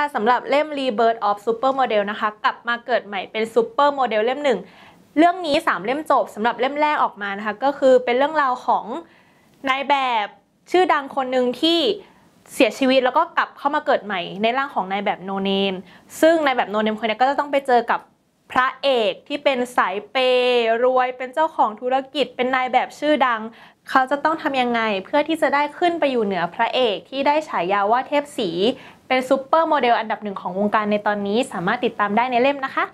ค่ะสำหรับเล่ม Rebirth of Supermodel นะคะ กลับมาเกิดใหม่เป็น Supermodel เล่มหนึ่งเรื่องนี้ 3เล่มจบสำหรับเล่มแรกออกมานะคะ ก็คือเป็นเรื่องราวของนายแบบชื่อดังคนหนึ่งที่เสียชีวิตแล้วก็กลับเข้ามาเกิดใหม่ ในร่างของนายแบบโนเนมซึ่งนายแบบโนเนมคนนี้ก็จะต้องไปเจอกับระเอกที่เป็นสายเปรวยเป็นเจ้าของธุรกิจเป็นนายแบบชื่อดัง เขาจะต้องทำยังไงเพื่อที่จะได้ขึ้นไปอยู่เหนือพระเอกที่ได้ฉายาว่าเทพสี เป็นซูเปอร์โมเดลอันดับหนึ่งของวงการในตอนนี้ สามารถติดตามได้ในเล่มนะคะ